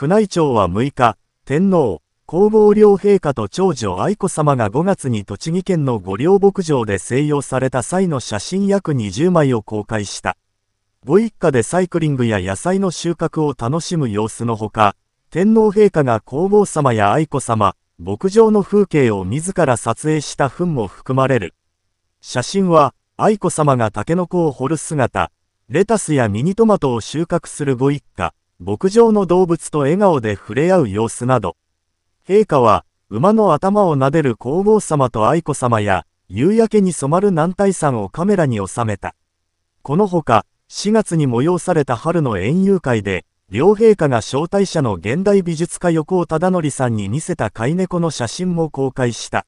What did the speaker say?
宮内庁は6日、天皇、皇后両陛下と長女愛子さまが5月に栃木県の御料牧場で静養された際の写真約20枚を公開した。ご一家でサイクリングや野菜の収穫を楽しむ様子のほか、天皇陛下が皇后さまや愛子さま、牧場の風景を自ら撮影した糞も含まれる。写真は、愛子さまがタケノコを掘る姿、レタスやミニトマトを収穫するご一家、牧場の動物と笑顔で触れ合う様子など、陛下は、馬の頭を撫でる皇后さまと愛子さまや、夕焼けに染まる南大山をカメラに収めた。このほか、4月に催された春の園遊会で、両陛下が招待者の現代美術家横尾忠則さんに似せた飼い猫の写真も公開した。